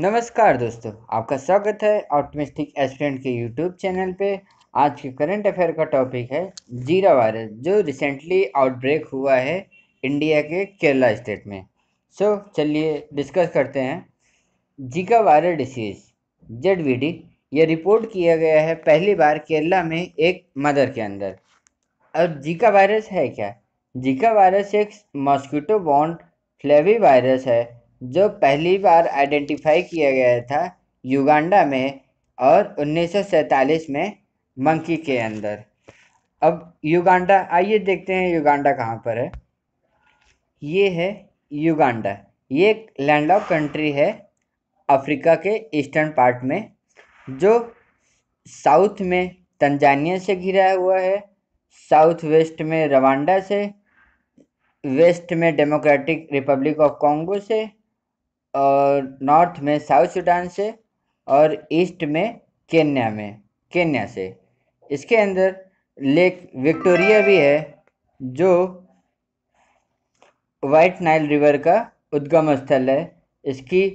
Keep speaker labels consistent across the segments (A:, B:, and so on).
A: नमस्कार दोस्तों आपका स्वागत है ऑप्टिमिस्टिक एस्पिरेंट के यूट्यूब चैनल पे आज के करंट अफेयर का टॉपिक है जीरा वायरस जो रिसेंटली आउटब्रेक हुआ है इंडिया के केरला स्टेट में सो so, चलिए डिस्कस करते हैं Zika viral disease Z V D यह रिपोर्ट किया गया है पहली बार केरला में एक मदर के अंदर अब जीका वायरस है क्या जीका वायरस एक मॉस्किटो बॉन्ड फ्लेवी वायरस है जो पहली बार आइडेंटिफाई किया गया था युगांडा में और 1947 में मंकी के अंदर अब युगांडा आइए देखते हैं युगांडा कहाँ पर है ये है युगांडा ये एक लैंडलॉक कंट्री है अफ्रीका के ईस्टर्न पार्ट में जो साउथ में तंजानिया से घिरा हुआ है साउथ वेस्ट में रवांडा से वेस्ट में डेमोक्रेटिक रिपब्लिक ऑफ कॉन्गो से नॉर्थ में साउथ सूडान से और ईस्ट में केन्या में केन्या से इसके अंदर लेक विक्टोरिया भी है जो वाइट नाइल रिवर का उद्गम स्थल है इसकी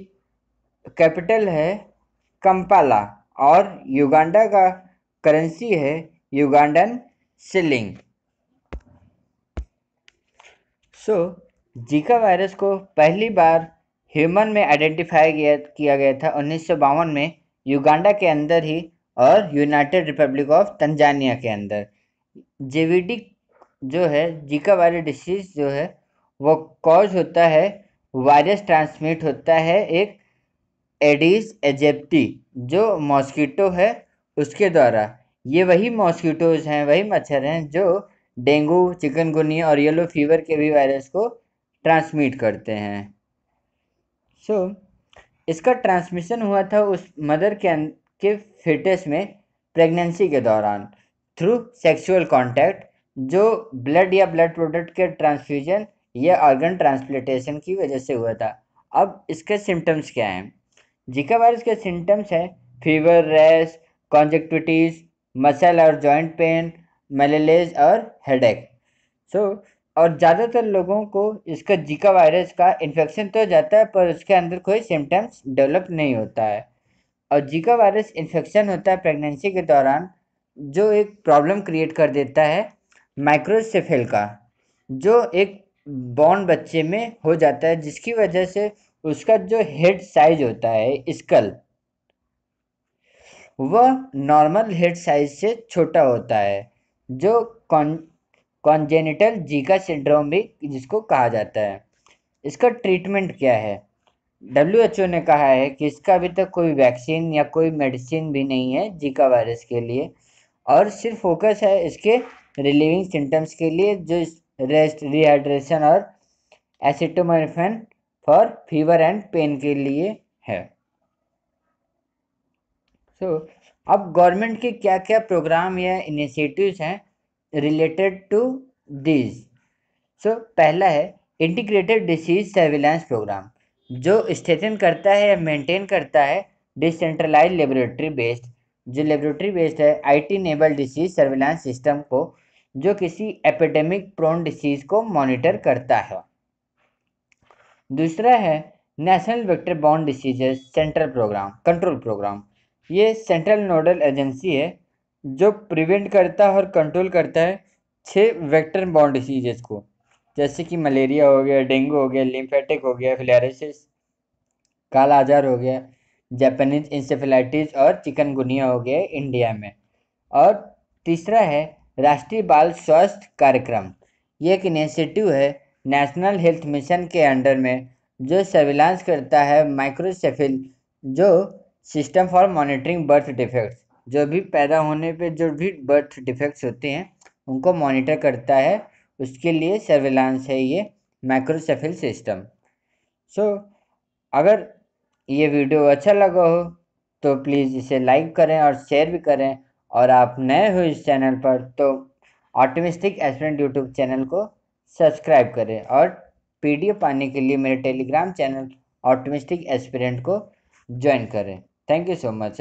A: कैपिटल है कंपाला और युगांडा का करेंसी है Ugandan shilling so so, Zika virus को पहली बार ह्यूमन में आइडेंटिफाई किया गया था उन्नीस में युगांडा के अंदर ही और यूनाइटेड रिपब्लिक ऑफ तंजानिया के अंदर जेवीडी जो है जीका वायरल डिसीज जो है वो कॉज होता है वायरस ट्रांसमिट होता है एक एडिस एजेप्टी जो मॉस्किटो है उसके द्वारा ये वही मॉस्किटोज हैं वही मच्छर हैं जो डेंगू चिकनगुनिया और येलो फीवर के भी वायरस को ट्रांसमिट करते हैं सो so, इसका ट्रांसमिशन हुआ था उस मदर के अं-, के फिटस में प्रेगनेंसी के दौरान थ्रू सेक्सुअल कांटेक्ट जो ब्लड या ब्लड प्रोडक्ट के ट्रांसफ्यूजन या ऑर्गन ट्रांसप्लेटेशन की वजह से हुआ था अब इसके सिम्टम्स क्या हैं जिका वायरस के सिम्टम्स हैं फीवर रेस कॉन्जेक्टिविटीज मसल और जॉइंट पेन मेलेलेज और हेडेक सो so, और ज़्यादातर लोगों को इसका जीका वायरस का इन्फेक्शन तो जाता है पर उसके अंदर कोई सिम्टम्स डेवलप नहीं होता है और जीका वायरस इन्फेक्शन होता है प्रेगनेंसी के दौरान जो एक प्रॉब्लम क्रिएट कर देता है माइक्रोसेफेल का जो एक बॉन्ड बच्चे में हो जाता है जिसकी वजह से उसका जो हेड साइज होता है स्कल वह नॉर्मल हेड साइज से छोटा होता है जो कॉन कॉन्जेनिटल जीका सिंड्रोम भी जिसको कहा जाता है इसका ट्रीटमेंट क्या है डब्ल्यू एच ओ ने कहा है कि इसका अभी तक कोई वैक्सीन या कोई मेडिसिन भी नहीं है जीका वायरस के लिए और सिर्फ फोकस है इसके रिलीविंग सिम्टम्स के लिए जो रेस्ट रिहाइड्रेशन और acetaminophen for fever and pain के लिए है सो so, अब गवर्नमेंट के क्या क्या प्रोग्राम या इनिशिएटिव्स हैं रिलेटेड टू दिस सो पहला है इंटीग्रेटेड डिसीज सर्विलेंस प्रोग्राम जो स्टेथन करता है मेंटेन करता है डिसेंट्रलाइज लेबोरेटरी बेस्ड जो लेबोरेटरी बेस्ड है IT enabled disease surveillance system को जो किसी एपिडेमिक प्रोन डिसीज को मॉनिटर करता है दूसरा है नेशनल वेक्टर बॉन्ड diseases central programme control programme ये सेंट्रल नोडल एजेंसी है जो प्रिवेंट करता है और कंट्रोल करता है छः वेक्टर बॉन्ड डिसीजेज को जैसे कि मलेरिया हो गया डेंगू हो गया लिम्फेटिक हो गया फिलेरिस काला आजार हो गया जापानीज इंसेफेलाइटिस और चिकनगुनिया हो गया इंडिया में और तीसरा है राष्ट्रीय बाल स्वास्थ्य कार्यक्रम ये एक इनिशिएटिव है नेशनल हेल्थ मिशन के अंडर में जो सर्विलांस करता है माइक्रोसेफिल जो system for monitoring birth defects जो भी पैदा होने पे जो भी बर्थ डिफेक्ट्स होते हैं उनको मॉनिटर करता है उसके लिए सर्विलांस है ये माइक्रोसेफिल सिस्टम सो so, अगर ये वीडियो अच्छा लगा हो तो प्लीज़ इसे लाइक करें और शेयर भी करें और आप नए हो इस चैनल पर तो ऑटोमिस्टिक एस्पिरेंट यूट्यूब चैनल को सब्सक्राइब करें और पीडीएफ पाने के लिए मेरे टेलीग्राम चैनल ऑटोमिस्टिक एस्पिरेंट को ज्वाइन करें थैंक यू सो मच